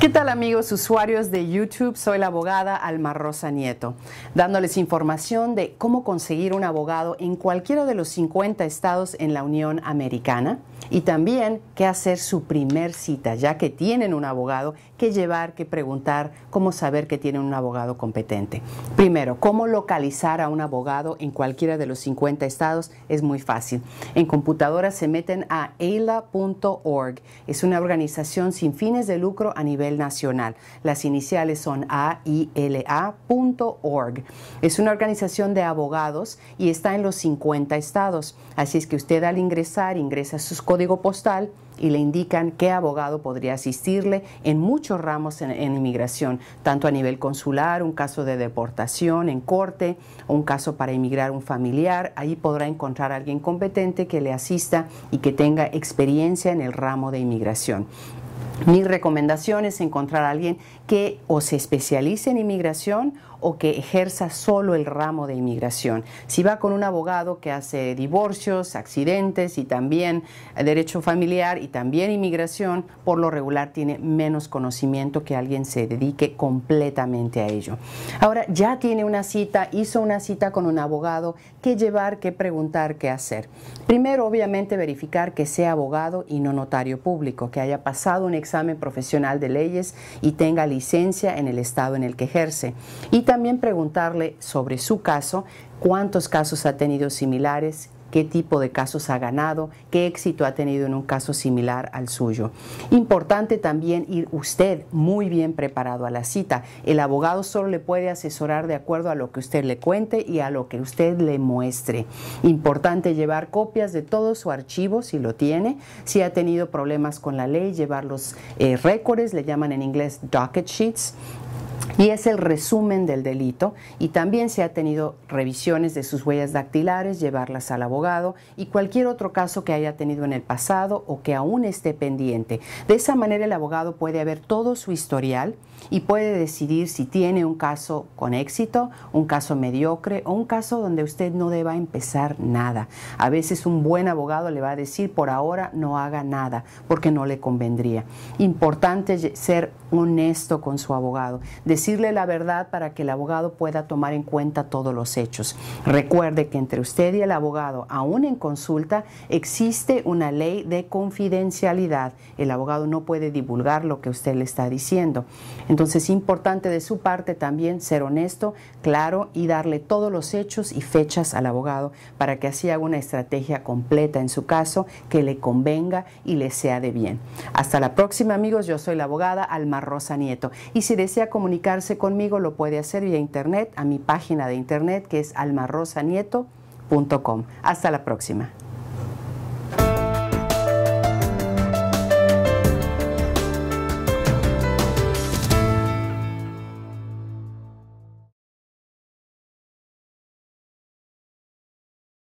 ¿Qué tal amigos usuarios de YouTube? Soy la abogada Alma Rosa Nieto, dándoles información de cómo conseguir un abogado en cualquiera de los 50 estados en la Unión Americana y también qué hacer su primer cita, ya que tienen un abogado, qué llevar, qué preguntar, cómo saber que tienen un abogado competente. Primero, cómo localizar a un abogado en cualquiera de los 50 estados es muy fácil. En computadora se meten a eila.org. Es una organización sin fines de lucro a nivel nacional. Las iniciales son AILA.org. Es una organización de abogados y está en los 50 estados. Así es que usted al ingresar ingresa su código postal y le indican qué abogado podría asistirle en muchos ramos en, inmigración, tanto a nivel consular, un caso de deportación en corte, un caso para emigrar un familiar. Ahí podrá encontrar alguien competente que le asista y que tenga experiencia en el ramo de inmigración. Mi recomendación es encontrar a alguien que o se especialice en inmigración o que ejerza solo el ramo de inmigración. Si va con un abogado que hace divorcios, accidentes y también eh, derecho familiar y también inmigración, por lo regular tiene menos conocimiento que alguien se dedique completamente a ello. Ahora ya tiene una cita, hizo una cita con un abogado, qué llevar, qué preguntar, qué hacer. Primero, obviamente, verificar que sea abogado y no notario público, que haya pasado un examen examen profesional de leyes y tenga licencia en el estado en el que ejerce. Y también preguntarle sobre su caso, cuántos casos ha tenido similares, qué tipo de casos ha ganado, qué éxito ha tenido en un caso similar al suyo. Importante también ir usted muy bien preparado a la cita. El abogado solo le puede asesorar de acuerdo a lo que usted le cuente y a lo que usted le muestre. Importante llevar copias de todo su archivo si lo tiene, si ha tenido problemas con la ley, llevar los eh, récords, le llaman en inglés docket sheets, y es el resumen del delito y también se ha tenido revisiones de sus huellas dactilares, llevarlas al abogado y cualquier otro caso que haya tenido en el pasado o que aún esté pendiente. De esa manera el abogado puede ver todo su historial y puede decidir si tiene un caso con éxito, un caso mediocre o un caso donde usted no deba empezar nada. A veces un buen abogado le va a decir por ahora no haga nada porque no le convendría. Importante ser honesto con su abogado, decirle la verdad para que el abogado pueda tomar en cuenta todos los hechos. Recuerde que entre usted y el abogado, aún en consulta, existe una ley de confidencialidad. El abogado no puede divulgar lo que usted le está diciendo. Entonces es importante de su parte también ser honesto, claro y darle todos los hechos y fechas al abogado para que así haga una estrategia completa en su caso que le convenga y le sea de bien. Hasta la próxima amigos, yo soy la abogada Alma Rosa Nieto. Y si desea comunicarse conmigo, lo puede hacer vía internet a mi página de internet que es almarosanieto.com. Hasta la próxima.